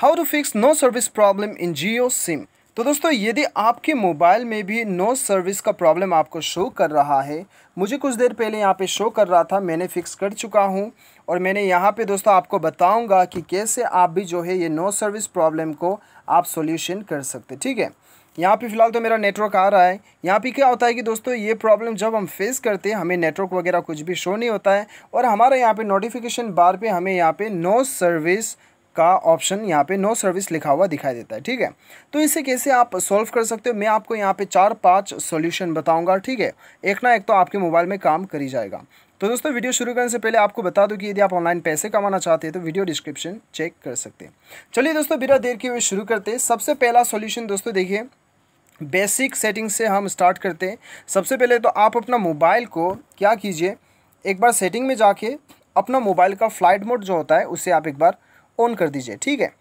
how to fix no service problem in Jio SIM तो दोस्तों यदि आपके मोबाइल में भी नो सर्विस का प्रॉब्लम आपको शो कर रहा है मुझे कुछ देर पहले यहाँ पे शो कर रहा था मैंने फिक्स कर चुका हूँ और मैंने यहाँ पे दोस्तों आपको बताऊँगा कि कैसे आप भी जो है ये नो सर्विस प्रॉब्लम को आप सोल्यूशन कर सकते ठीक है यहाँ पे फिलहाल तो मेरा नेटवर्क आ रहा है यहाँ पे क्या होता है कि दोस्तों ये प्रॉब्लम जब हम फेस करते हैं हमें नेटवर्क वगैरह कुछ भी शो नहीं होता है और हमारे यहाँ पे नोटिफिकेशन बार पे हमें यहाँ पे नो सर्विस का ऑप्शन यहाँ पे नो सर्विस लिखा हुआ दिखाई देता है ठीक है तो इसे कैसे आप सॉल्व कर सकते हो मैं आपको यहाँ पे चार पांच सॉल्यूशन बताऊंगा ठीक है एक ना एक तो आपके मोबाइल में काम करी जाएगा तो दोस्तों वीडियो शुरू करने से पहले आपको बता दूं कि यदि आप ऑनलाइन पैसे कमाना चाहते हैं तो वीडियो डिस्क्रिप्शन चेक कर सकते हैं चलिए दोस्तों बिना देर के हुए शुरू करते हैं सबसे पहला सोल्यूशन दोस्तों देखिए बेसिक सेटिंग से हम स्टार्ट करते हैं सबसे पहले तो आप अपना मोबाइल को क्या कीजिए एक बार सेटिंग में जाके अपना मोबाइल का फ्लाइट मोड जो होता है उसे आप एक बार ऑन कर दीजिए ठीक है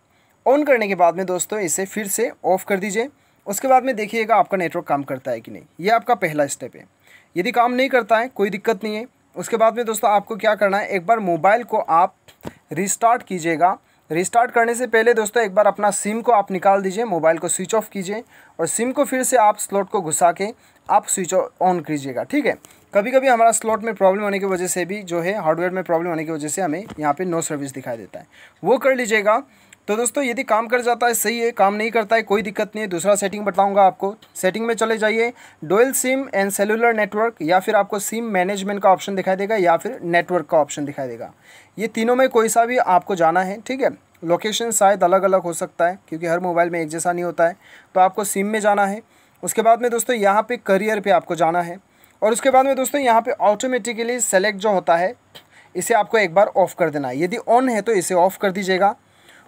ऑन करने के बाद में दोस्तों इसे फिर से ऑफ़ कर दीजिए उसके बाद में देखिएगा आपका नेटवर्क काम करता है कि नहीं ये आपका पहला स्टेप है यदि काम नहीं करता है कोई दिक्कत नहीं है उसके बाद में दोस्तों आपको क्या करना है एक बार मोबाइल को आप रिस्टार्ट कीजिएगा रिस्टार्ट करने से पहले दोस्तों एक बार अपना सिम को आप निकाल दीजिए मोबाइल को स्विच ऑफ कीजिए और सिम को फिर से आप स्लॉट को घुसा के आप स्विच ऑन कीजिएगा ठीक है कभी कभी हमारा स्लॉट में प्रॉब्लम होने की वजह से भी जो है हार्डवेयर में प्रॉब्लम होने की वजह से हमें यहाँ पे नो सर्विस दिखाई देता है वो कर लीजिएगा तो दोस्तों यदि काम कर जाता है सही है काम नहीं करता है कोई दिक्कत नहीं है दूसरा सेटिंग बताऊंगा आपको सेटिंग में चले जाइए dual SIM and cellular network या फिर आपको सिम मैनेजमेंट का ऑप्शन दिखाई देगा या फिर नेटवर्क का ऑप्शन दिखाई देगा ये तीनों में कोई सा भी आपको जाना है ठीक है लोकेशन शायद अलग अलग हो सकता है क्योंकि हर मोबाइल में एक जैसा नहीं होता है तो आपको सिम में जाना है उसके बाद में दोस्तों यहाँ पर करियर पर आपको जाना है और उसके बाद में दोस्तों यहाँ पर ऑटोमेटिकली सेलेक्ट जो होता है इसे आपको एक बार ऑफ़ कर देना है यदि ऑन है तो इसे ऑफ़ कर दीजिएगा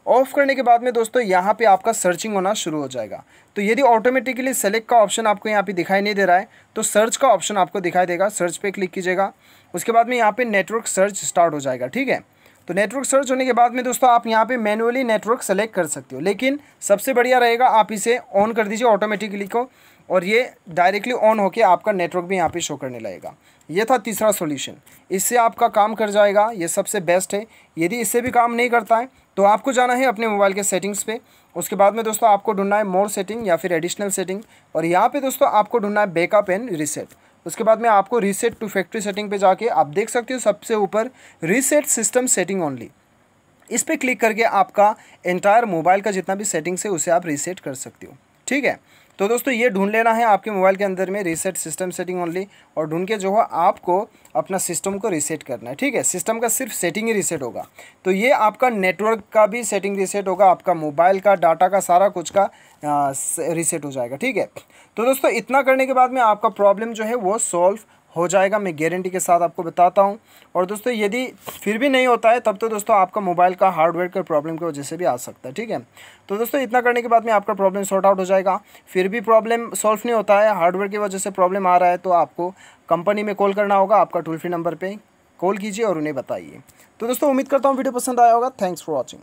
ऑफ करने के बाद में दोस्तों यहाँ पे आपका सर्चिंग होना शुरू हो जाएगा तो यदि ऑटोमेटिकली सेलेक्ट का ऑप्शन आपको यहाँ पे दिखाई नहीं दे रहा है तो सर्च का ऑप्शन आपको दिखाई देगा सर्च पे क्लिक कीजिएगा उसके बाद में यहाँ पे नेटवर्क सर्च स्टार्ट हो जाएगा ठीक है तो नेटवर्क सर्च होने के बाद में दोस्तों आप यहाँ पर मैनुअली नेटवर्क सेलेक्ट कर सकते हो लेकिन सबसे बढ़िया रहेगा आप इसे ऑन कर दीजिए ऑटोमेटिकली को और ये डायरेक्टली ऑन होके आपका नेटवर्क भी यहाँ पे शो करने लगेगा ये था तीसरा सॉल्यूशन इससे आपका काम कर जाएगा ये सबसे बेस्ट है यदि इससे भी काम नहीं करता है तो आपको जाना है अपने मोबाइल के सेटिंग्स पे उसके बाद में दोस्तों आपको ढूंढना है मोर सेटिंग या फिर एडिशनल सेटिंग और यहाँ पर दोस्तों आपको ढूंढना है बैकअप एंड रीसेट उसके बाद में आपको रीसेट टू फैक्ट्री सेटिंग पर जाके आप देख सकते हो सबसे ऊपर रीसेट सिस्टम सेटिंग ओनली इस पर क्लिक करके आपका एंटायर मोबाइल का जितना भी सेटिंग्स है उसे आप रीसेट कर सकते हो ठीक है तो दोस्तों ये ढूंढ लेना है आपके मोबाइल के अंदर में रीसेट सिस्टम सेटिंग ओनली और ढूंढ के जो है आपको अपना सिस्टम को रीसेट करना है ठीक है सिस्टम का सिर्फ सेटिंग ही रीसेट होगा तो ये आपका नेटवर्क का भी सेटिंग रीसेट होगा आपका मोबाइल का डाटा का सारा कुछ का रीसेट हो जाएगा ठीक है तो दोस्तों इतना करने के बाद में आपका प्रॉब्लम जो है वो सॉल्व हो जाएगा मैं गारंटी के साथ आपको बताता हूँ और दोस्तों यदि फिर भी नहीं होता है तब तो दोस्तों आपका मोबाइल का हार्डवेयर के प्रॉब्लम की वजह से भी आ सकता है ठीक है तो दोस्तों इतना करने के बाद में आपका प्रॉब्लम सॉर्ट आउट हो जाएगा फिर भी प्रॉब्लम सॉल्व नहीं होता है हार्डवेयर की वजह से प्रॉब्लम आ रहा है तो आपको कंपनी में कॉल करना होगा आपका टोल फ्री नंबर पर कॉल कीजिए और उन्हें बताइए तो दोस्तों उम्मीद करता हूँ वीडियो पसंद आया होगा थैंक्स फॉर वॉचिंग